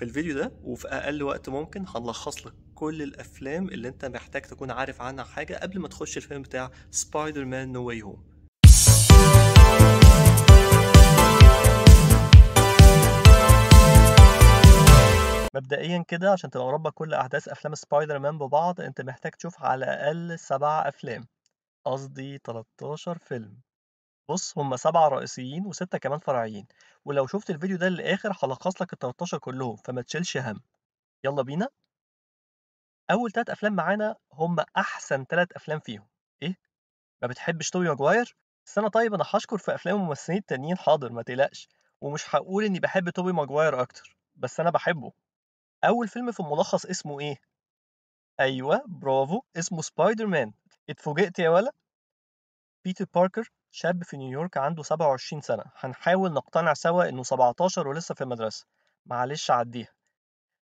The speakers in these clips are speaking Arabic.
في الفيديو ده وفي اقل وقت ممكن هنلخص لك كل الافلام اللي انت محتاج تكون عارف عنها حاجه قبل ما تخش الفيلم بتاع سبايدر مان نو واي هوم مبدئيا كده عشان تبقى مربى كل احداث افلام سبايدر مان ببعض انت محتاج تشوف على الاقل سبع افلام قصدي 13 فيلم بص هم سبعة رئيسيين وستة كمان فرعيين ولو شفت الفيديو ده للآخر هلخص لك ال 13 كلهم فما تشيلش هم يلا بينا أول تلات أفلام معانا هم أحسن تلات أفلام فيهم إيه؟ ما بتحبش توبي ماجواير؟ استنى طيب أنا هشكر في أفلام الممثلين التانيين حاضر ما تقلقش ومش هقول إني بحب توبي ماجواير أكتر بس أنا بحبه أول فيلم في الملخص اسمه إيه؟ أيوه برافو اسمه سبايدر مان اتفوجئت يا ولا؟ بيتر باركر شاب في نيويورك عنده 27 سنة هنحاول نقتنع سوا إنه 17 ولسه في المدرسة معلش عديها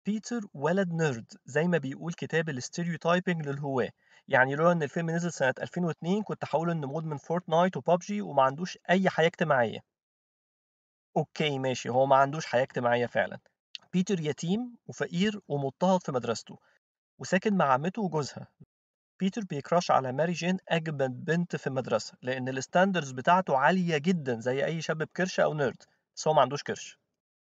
بيتر ولد نيرد زي ما بيقول كتاب الاستيريوتايبنج للهواة يعني لولا إن الفيلم نزل سنة 2002 كنت هقول إنه مدمن فورتنايت وبابجي وما عندوش أي حياة اجتماعية أوكي ماشي هو ما عندوش حياة اجتماعية فعلا بيتر يتيم وفقير ومضطهد في مدرسته وساكن مع عمته وجوزها بيتر بيكراش على ماري جين أجمد بنت في المدرسة لأن الستاندرز بتاعته عالية جدا زي أي شاب بكرش أو نيرد بس هو ما عندوش كرش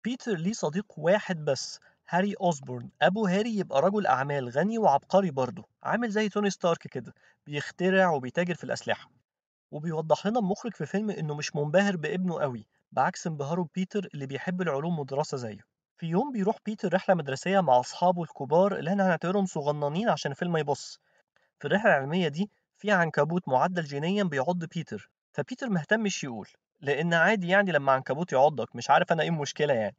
بيتر ليه صديق واحد بس هاري أوزبورن أبو هاري يبقى رجل أعمال غني وعبقري برضه عامل زي توني ستارك كده بيخترع وبيتاجر في الأسلحة وبيوضح لنا المخرج في فيلم إنه مش منبهر بابنه قوي بعكس انبهاره بيتر اللي بيحب العلوم والدراسة زيه في يوم بيروح بيتر رحلة مدرسية مع أصحابه الكبار اللي احنا هنعتبرهم صغننين عشان الفيلم يبص في الرحلة العلمية دي في عنكبوت معدل جينيا بيعض بيتر فبيتر مهتمش يقول لأن عادي يعني لما عنكبوت يعضك مش عارف أنا إيه المشكلة يعني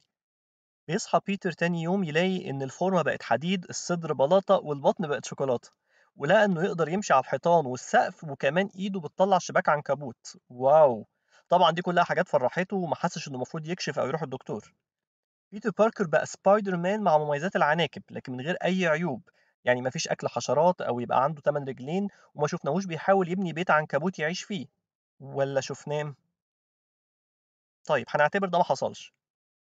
بيصحى بيتر تاني يوم يلاقي إن الفورمة بقت حديد الصدر بلاطة والبطن بقت شوكولاتة ولقى إنه يقدر يمشي على الحيطان والسقف وكمان إيده بتطلع شباك عنكبوت واو طبعا دي كلها حاجات فرحته وما حسش إنه المفروض يكشف أو يروح الدكتور بيتر باركر بقى سبايدر مان مع مميزات العناكب لكن من غير أي عيوب يعني ما فيش اكل حشرات او يبقى عنده ثمان رجلين وما شفناهوش بيحاول يبني بيت عنكبوت يعيش فيه ولا شفناه طيب هنعتبر ده ما حصلش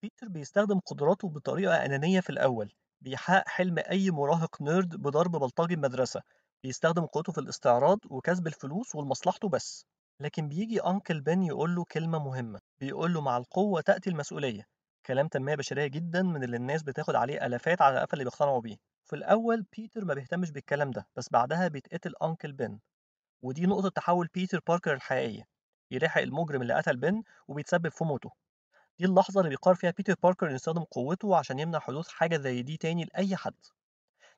بيتر بيستخدم قدراته بطريقة أنانية في الأول بيحقق حلم أي مراهق نيرد بضرب بلطجي المدرسة بيستخدم قوته في الاستعراض وكسب الفلوس ولمصلحته بس لكن بيجي أنكل بن يقول له كلمة مهمة بيقول له مع القوة تأتي المسؤولية كلام تنمية بشرية جدا من اللي الناس بتاخد عليه آلافات على قفا اللي بيقتنعوا بيه في الأول بيتر ما بيهتمش بالكلام ده بس بعدها بيتقتل أنكل بن ودي نقطة تحول بيتر باركر الحقيقية يلاحق المجرم اللي قتل بن وبيتسبب في موته دي اللحظة اللي بيقرر فيها بيتر باركر إنه يستخدم قوته عشان يمنع حدوث حاجة زي دي تاني لأي حد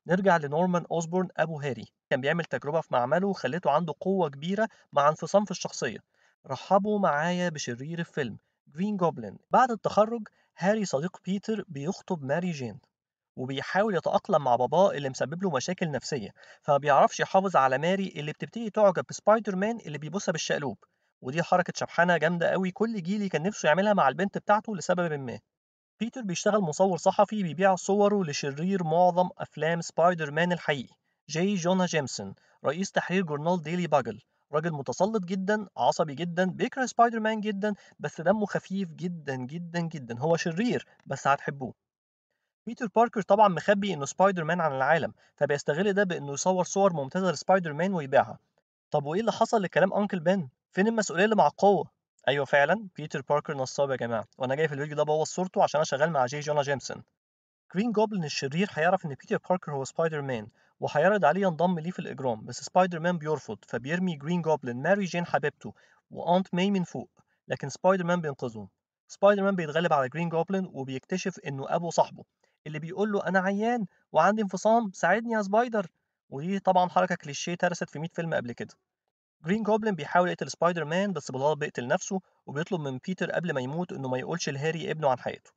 نرجع لنورمان أوسبورن أبو هاري كان بيعمل تجربة في معمله وخلته عنده قوة كبيرة مع انفصام في الشخصية رحبوا معايا بشرير الفيلم جرين جوبلين بعد التخرج هاري صديق بيتر بيخطب ماري جين وبيحاول يتأقلم مع باباه اللي مسبب له مشاكل نفسية فما بيعرفش يحافظ على ماري اللي بتبتدي تعجب بسبايدر مان اللي بيبوسها بالشقلوب ودي حركة شبحانة جامدة قوي كل جيلي كان نفسه يعملها مع البنت بتاعته لسبب ما بيتر بيشتغل مصور صحفي بيبيع صوره لشرير معظم أفلام سبايدر مان الحقيقي جاي جونا جيمسون رئيس تحرير جورنال ديلي باجل راجل متسلط جدا عصبي جدا بيكره سبايدر مان جدا بس دمه خفيف جدا جدا جدا هو شرير بس هتحبوه بيتر باركر طبعا مخبي إنه سبايدر مان عن العالم فبيستغل ده بإنه يصور صور ممتازة لسبايدر مان ويبيعها طب وإيه اللي حصل لكلام أنكل بن فين المسؤولية اللي مع القوة؟ أيوه فعلا بيتر باركر نصاب يا جماعة وأنا جاي في الفيديو ده بوظ صورته عشان أنا شغال مع جي جونا جيمسون جرين جوبلن الشرير هيعرف إن بيتر باركر هو سبايدر مان وهيعرض عليه ينضم ليه في الإجرام بس سبايدر مان بيرفض فبيرمي جرين جوبلن ماري جين حبيبته وأنت ماي من فوق لكن سبايدر مان بينقذهم سبايدر مان بيتغلب على جرين جوبلن وبيكتشف إنه أبو صاحبه اللي بيقول له انا عيان وعندي انفصام ساعدني يا سبايدر ودي طبعا حركه كليشيه ترست في 100 فيلم قبل كده جرين جوبلين بيحاول يقتل سبايدر مان بس بالغلط بيقتل نفسه وبيطلب من بيتر قبل ما يموت انه ما يقولش لهاري ابنه عن حياته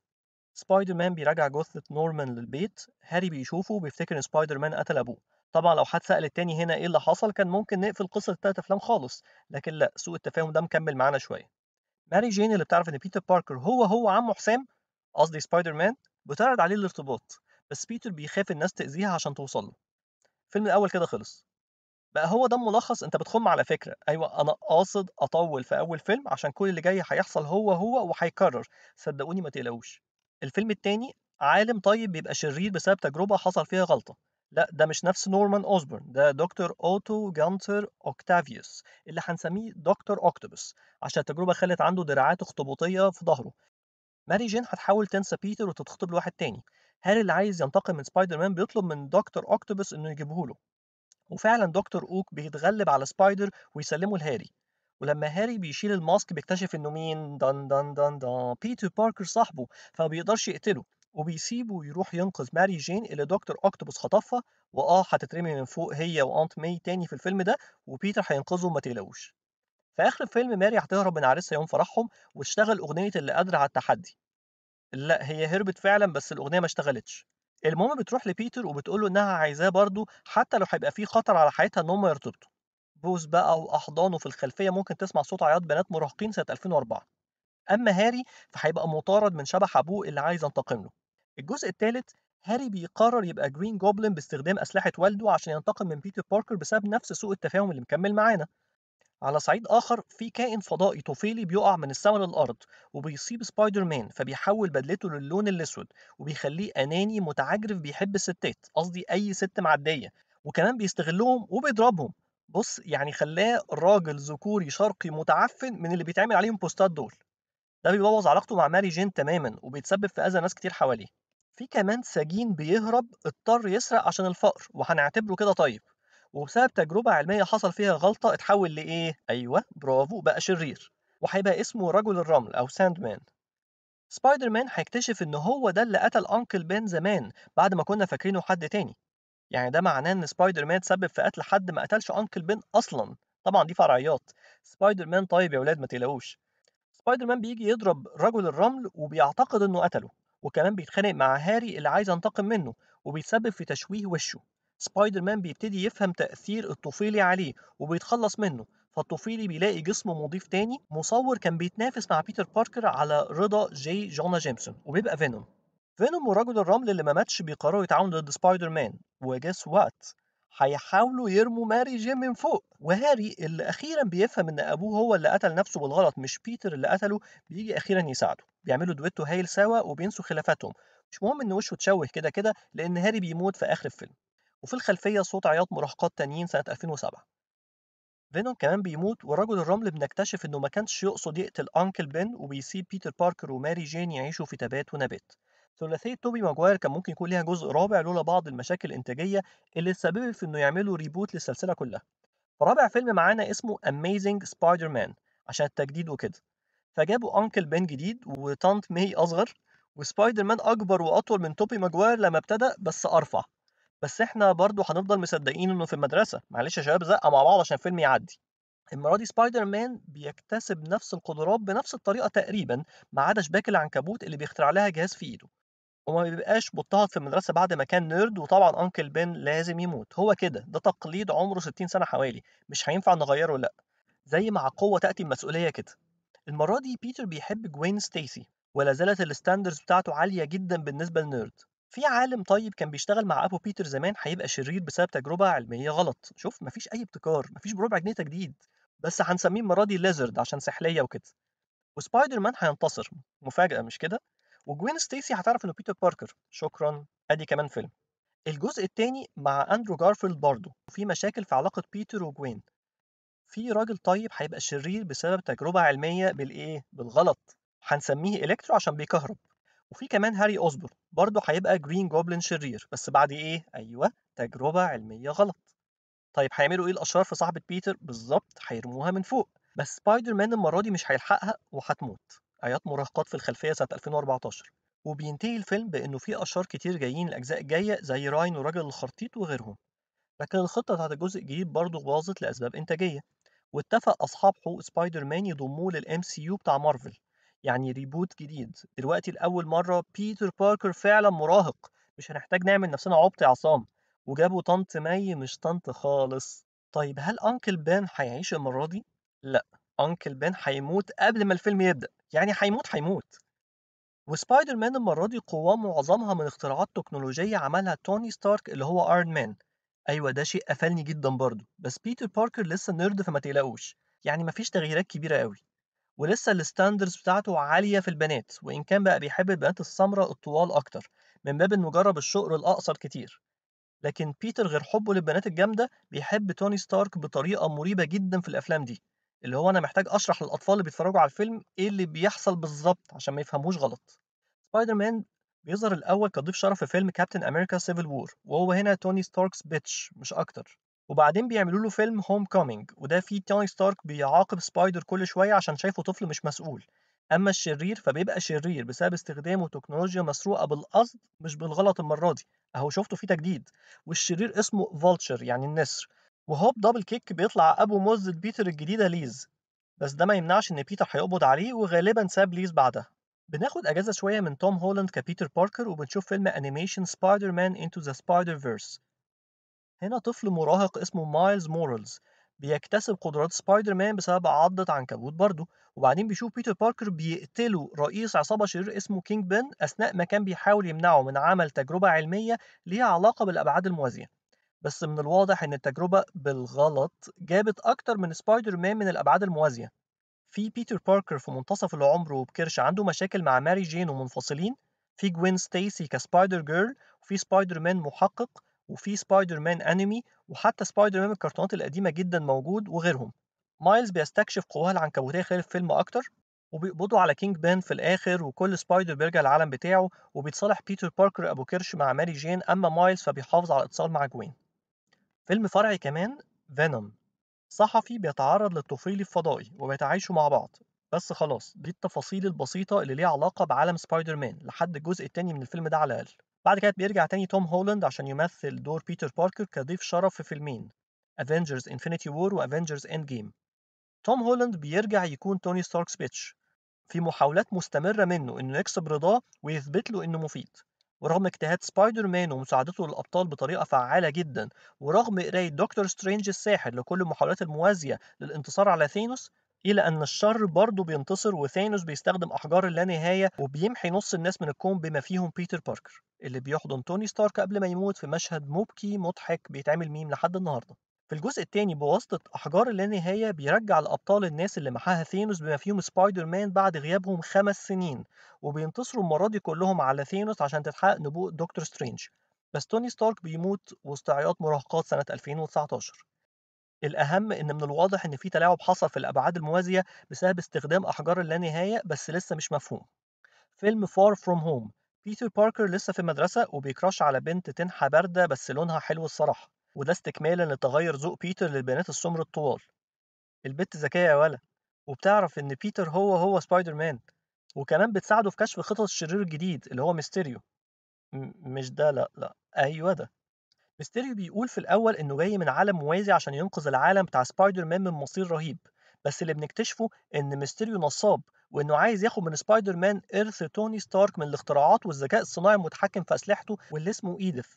سبايدر مان بيراجع جثة نورمان للبيت هاري بيشوفه وبيفتكر ان سبايدر مان قتل ابوه طبعا لو حد سأل التاني هنا ايه اللي حصل كان ممكن نقفل قصة التلات افلام خالص لكن لا سوء التفاهم ده مكمل معانا شوية ماري جين اللي بتعرف ان بيتر باركر هو هو عمه حسام قصدي سبايدر مان بتعرض عليه الارتباط بس بيتر بيخاف الناس تأذيها عشان توصل له الفيلم الأول كده خلص بقى هو ده ملخص انت بتخم على فكره ايوه انا قاصد اطول في اول فيلم عشان كل اللي جاي هيحصل هو هو وهيكرر صدقوني ما تقلقوش الفيلم التاني عالم طيب بيبقى شرير بسبب تجربه حصل فيها غلطه لا ده مش نفس نورمان اوزبورن ده دكتور اوتو جانتر اوكتافيوس اللي هنسميه دكتور اوكتوبس عشان التجربه خلت عنده دراعات اخطبوطيه في ظهره ماري جين هتحاول تنسى بيتر وتتخطب لواحد تاني هاري اللي عايز ينتقم من سبايدر مان بيطلب من دكتور اوكتوبس انه يجيبه له وفعلا دكتور اوك بيتغلب على سبايدر ويسلمه لهاري ولما هاري بيشيل الماسك بيكتشف انه مين دان دان دان دان بيتر باركر صاحبه فبيقدرش يقتله وبيسيبه يروح ينقذ ماري جين اللي دكتور اوكتوبس خطفها واه هتترمي من فوق هي وانت مي تاني في الفيلم ده وبيتر هينقذه وما تقلقوش في آخر الفيلم ماري هتهرب من عريسها يوم فرحهم وتشتغل أغنية اللي قادرة على التحدي لا هي هربت فعلا بس الأغنية ما اشتغلتش المهم بتروح لبيتر وبتقول له إنها عايزاه برضه حتى لو هيبقى فيه خطر على حياتها إن هم يرتبطوا بوز بقى وأحضانه في الخلفية ممكن تسمع صوت عياط بنات مراهقين سنة 2004 أما هاري فهيبقى مطارد من شبح أبوه اللي عايز ينتقم له الجزء الثالث هاري بيقرر يبقى جرين جوبلين باستخدام أسلحة والده عشان ينتقم من بيتر باركر بسبب نفس سوء التفاهم اللي مكمل معانا على صعيد آخر في كائن فضائي طفيلي بيقع من السماء للأرض وبيصيب سبايدر مان فبيحول بدلته للون الأسود وبيخليه أناني متعجرف بيحب الستات قصدي أي ست معدية وكمان بيستغلهم وبيضربهم بص يعني خلاه راجل ذكوري شرقي متعفن من اللي بيتعمل عليهم بوستات دول ده بيبوظ علاقته مع ماري جين تماما وبيتسبب في أذى ناس كتير حواليه في كمان سجين بيهرب اضطر يسرق عشان الفقر وهنعتبره كده طيب وبسبب تجربة علمية حصل فيها غلطة اتحول لإيه؟ أيوه برافو بقى شرير وهيبقى اسمه رجل الرمل أو ساند مان سبايدر مان هيكتشف إن هو ده اللي قتل أنكل بين زمان بعد ما كنا فاكرينه حد تاني يعني ده معناه إن سبايدر مان تسبب في قتل حد ما قتلش أنكل بين أصلا طبعا دي فرعيات سبايدر مان طيب يا ولاد ما تقلقوش سبايدر مان بيجي يضرب رجل الرمل وبيعتقد إنه قتله وكمان بيتخانق مع هاري اللي عايز ينتقم منه وبيتسبب في تشويه وشه سبايدر مان بيبتدي يفهم تأثير الطفيلي عليه وبيتخلص منه فالطفيلي بيلاقي جسم مضيف تاني مصور كان بيتنافس مع بيتر باركر على رضا جي جونا جيمسون وبيبقى فينوم فينوم ورجل الرمل اللي ما ماتش بيقرروا يتعاونوا ضد سبايدر مان وجاس وات هيحاولوا يرموا ماري جيم من فوق وهاري اللي اخيرا بيفهم ان ابوه هو اللي قتل نفسه بالغلط مش بيتر اللي قتله بيجي اخيرا يساعده بيعملوا دويتو هايل سوا وبينسوا خلافاتهم مش مهم ان وشه اتشوه كده كده لان هاري بيموت في اخر الفيلم وفي الخلفية صوت عياط مراهقات تانيين سنة 2007 فينوم كمان بيموت ورجل الرمل بنكتشف إنه ما كانش يقصد يقتل أنكل بن وبيسيب بيتر باركر وماري جين يعيشوا في تبات ونبات ثلاثية توبي ماجواير كان ممكن يكون ليها جزء رابع لولا بعض المشاكل الإنتاجية اللي سببت في إنه يعملوا ريبوت للسلسلة كلها فرابع فيلم معانا اسمه Amazing سبايدر مان عشان التجديد وكده فجابوا أنكل بن جديد وطنط مي أصغر وسبايدر مان أكبر وأطول من توبي ماجواير لما ابتدأ بس أرفع بس احنا برضو هنفضل مصدقين انه في المدرسه معلش يا شباب زقه مع بعض عشان الفيلم يعدي المرة دي سبايدر مان بيكتسب نفس القدرات بنفس الطريقة تقريبا ما عدا شباك العنكبوت اللي بيخترع لها جهاز في ايده وما بيبقاش مضطهد في المدرسة بعد ما كان نيرد وطبعا أنكل بن لازم يموت هو كده ده تقليد عمره 60 سنة حوالي مش هينفع نغيره لأ زي مع قوة تأتي المسؤولية كده المرة دي بيتر بيحب جوين ستيسي ولا زالت الستاندرز بتاعته عالية جدا بالنسبة لنيرد في عالم طيب كان بيشتغل مع ابو بيتر زمان هيبقى شرير بسبب تجربه علميه غلط شوف مفيش اي ابتكار مفيش بربع جنيه تجديد بس هنسميه المره دي ليزرد عشان سحليه وكده وسبايدر مان هينتصر مفاجاه مش كده وجوين ستيسي هتعرف انه بيتر باركر شكرا ادي كمان فيلم الجزء الثاني مع اندرو جارفيلد برضه وفي مشاكل في علاقه بيتر وجوين في راجل طيب هيبقى شرير بسبب تجربه علميه بالايه بالغلط هنسميه الكترو عشان بيكهرب وفي كمان هاري اوزبور برضه هيبقى جرين جوبلين شرير بس بعد إيه؟ أيوه تجربة علمية غلط طيب هيعملوا إيه الأشرار في صاحبة بيتر؟ بالظبط هيرموها من فوق بس سبايدر مان المرة دي مش هيلحقها وهتموت آيات مراهقات في الخلفية سنة 2014 وبينتهي الفيلم بإنه في أشرار كتير جايين الأجزاء الجاية زي راين وراجل الخرطيط وغيرهم لكن الخطة بتاعت الجزء الجديد برضه باظت لأسباب إنتاجية واتفق أصحاب حقوق سبايدر مان يضموه للإم سي يو بتاع مارفل يعني ريبوت جديد دلوقتي لاول مره بيتر باركر فعلا مراهق مش هنحتاج نعمل نفسنا عبط عصام وجابوا طنط مي مش طنط خالص طيب هل انكل بان هيعيش المره دي لا انكل بان هيموت قبل ما الفيلم يبدا يعني هيموت هيموت وسبايدر مان المره دي قواه معظمها من اختراعات تكنولوجيه عملها توني ستارك اللي هو ايرون مان ايوه ده شيء قفلني جدا برضه بس بيتر باركر لسه نرد فما تقلقوش يعني مفيش تغييرات كبيره قوي ولسه الستاندرز بتاعته عالية في البنات وإن كان بقى بيحب البنات السمراء الطوال أكتر من باب إنه جرب الشقر الأقصر كتير لكن بيتر غير حبه للبنات الجامدة بيحب توني ستارك بطريقة مريبة جدا في الأفلام دي اللي هو أنا محتاج أشرح للأطفال اللي بيتفرجوا على الفيلم إيه اللي بيحصل بالظبط عشان ما يفهموش غلط سبايدر مان بيظهر الأول كضيف شرف في فيلم كابتن أمريكا سيفل وور وهو هنا توني ستاركس بيتش مش أكتر وبعدين بيعملوا له فيلم هوم كومينج وده فيه توني ستارك بيعاقب سبايدر كل شويه عشان شايفه طفل مش مسؤول اما الشرير فبيبقى شرير بسبب استخدامه تكنولوجيا مسروقه بالقصد مش بالغلط المره دي اهو شفته في تجديد والشرير اسمه فولتشر يعني النسر وهوب دبل كيك بيطلع ابو مزة بيتر الجديده ليز بس ده ما يمنعش ان بيتر هيقبض عليه وغالبا ساب ليز بعدها بناخد اجازه شويه من توم هولاند كبيتر باركر وبنشوف فيلم انيميشن سبايدر مان انتو ذا سبايدر فيرس هنا طفل مراهق اسمه مايلز مورالز بيكتسب قدرات سبايدر مان بسبب عضة عنكبوت برضه وبعدين بيشوف بيتر باركر بيقتله رئيس عصابة شرير اسمه كينج بن أثناء ما كان بيحاول يمنعه من عمل تجربة علمية ليها علاقة بالأبعاد الموازية بس من الواضح إن التجربة بالغلط جابت أكتر من سبايدر مان من الأبعاد الموازية في بيتر باركر في منتصف العمر وبكرش عنده مشاكل مع ماري جين ومنفصلين في جوين ستيسي كسبايدر جيرل وفي سبايدر مان محقق وفي سبايدر مان انمي وحتى سبايدر مان الكرتونات القديمه جدا موجود وغيرهم مايلز بيستكشف قواها العنكبوتيه خلال الفيلم اكتر وبيقبضوا على كينج بان في الاخر وكل سبايدر بيرجع العالم بتاعه وبيتصالح بيتر باركر ابو كرش مع ماري جين اما مايلز فبيحافظ على اتصال مع جوين فيلم فرعي كمان فينوم صحفي بيتعرض للطفيلي الفضائي وبيتعايشوا مع بعض بس خلاص دي التفاصيل البسيطة اللي ليها علاقة بعالم سبايدر مان لحد الجزء التاني من الفيلم ده على الأقل بعد كده بيرجع تاني توم هولاند عشان يمثل دور بيتر باركر كضيف شرف في فيلمين افنجرز انفينيتي وور وافنجرز اند جيم توم هولاند بيرجع يكون توني ستاركس بيتش في محاولات مستمرة منه إنه يكسب رضاه ويثبت له إنه مفيد ورغم اجتهاد سبايدر مان ومساعدته للأبطال بطريقة فعالة جدا ورغم قراية دكتور سترينج الساحر لكل المحاولات الموازية للانتصار على ثينوس الى ان الشر برضه بينتصر وثانوس بيستخدم احجار اللانهايه وبيمحي نص الناس من الكون بما فيهم بيتر باركر اللي بيحضن توني ستارك قبل ما يموت في مشهد مبكي مضحك بيتعمل ميم لحد النهارده في الجزء الثاني بواسطة أحجار اللانهاية بيرجع الأبطال الناس اللي محاها ثينوس بما فيهم سبايدر مان بعد غيابهم خمس سنين وبينتصروا المرة دي كلهم على ثينوس عشان تتحقق نبوء دكتور سترينج بس توني ستارك بيموت وسط عياط مراهقات سنة 2019 الأهم إن من الواضح إن في تلاعب حصل في الأبعاد الموازية بسبب استخدام أحجار اللانهاية بس لسه مش مفهوم. فيلم فار فروم هوم بيتر باركر لسه في المدرسة وبيكراش على بنت تنحى باردة بس لونها حلو الصراحة وده استكمالا لتغير ذوق بيتر للبنات السمر الطوال. البت ذكية يا ولا وبتعرف إن بيتر هو هو سبايدر مان وكمان بتساعده في كشف خطط الشرير الجديد اللي هو ميستيريو. م- مش ده لأ لأ أيوه ده ميستيريو بيقول في الأول إنه جاي من عالم موازي عشان ينقذ العالم بتاع سبايدر مان من مصير رهيب بس اللي بنكتشفه إن ميستيريو نصاب وإنه عايز ياخد من سبايدر مان إرث توني ستارك من الاختراعات والذكاء الصناعي المتحكم في أسلحته واللي اسمه إيديث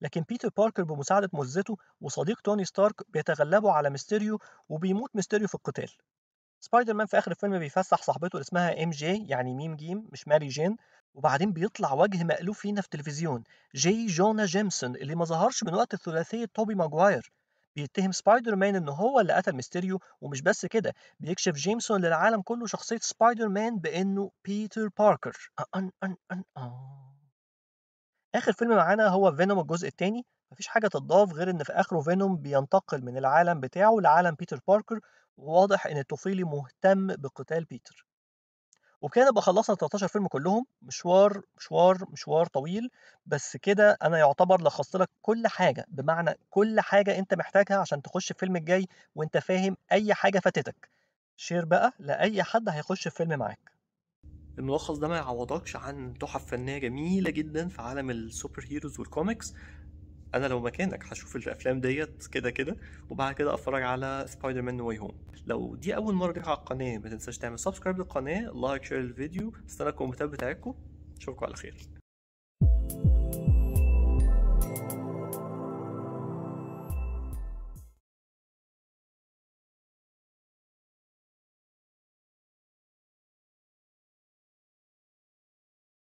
لكن بيتر باركر بمساعدة مزته وصديق توني ستارك بيتغلبوا على ميستيريو وبيموت ميستيريو في القتال سبايدر مان في اخر الفيلم بيفسح صاحبته اللي اسمها ام جي يعني ميم جيم مش ماري جين وبعدين بيطلع وجه مألوف فينا في التلفزيون جي جونا جيمسون اللي ما ظهرش من وقت الثلاثية توبي ماجواير بيتهم سبايدر مان ان هو اللي قتل ميستيريو ومش بس كده بيكشف جيمسون للعالم كله شخصية سبايدر مان بانه بيتر باركر أن أن أن آه. اخر فيلم معانا هو فينوم الجزء الثاني مفيش حاجة تضاف غير ان في اخره فينوم بينتقل من العالم بتاعه لعالم بيتر باركر وواضح ان الطفيلي مهتم بقتال بيتر وبكده ابقى خلصنا 13 فيلم كلهم مشوار مشوار مشوار طويل بس كده انا يعتبر لخصت لك كل حاجه بمعنى كل حاجه انت محتاجها عشان تخش الفيلم الجاي وانت فاهم اي حاجه فاتتك شير بقى لاي حد هيخش الفيلم معاك الملخص ده ما يعوضكش عن تحف فنيه جميله جدا في عالم السوبر هيروز والكوميكس انا لو مكانك هشوف الافلام ديت كده كده وبعد كده اتفرج على سبايدر مان واي هوم لو دي اول مره تيجي على القناه ما تنساش تعمل سبسكرايب للقناه لايك شير الفيديو استنى الكومنتات بتاعتكم اشوفكم على خير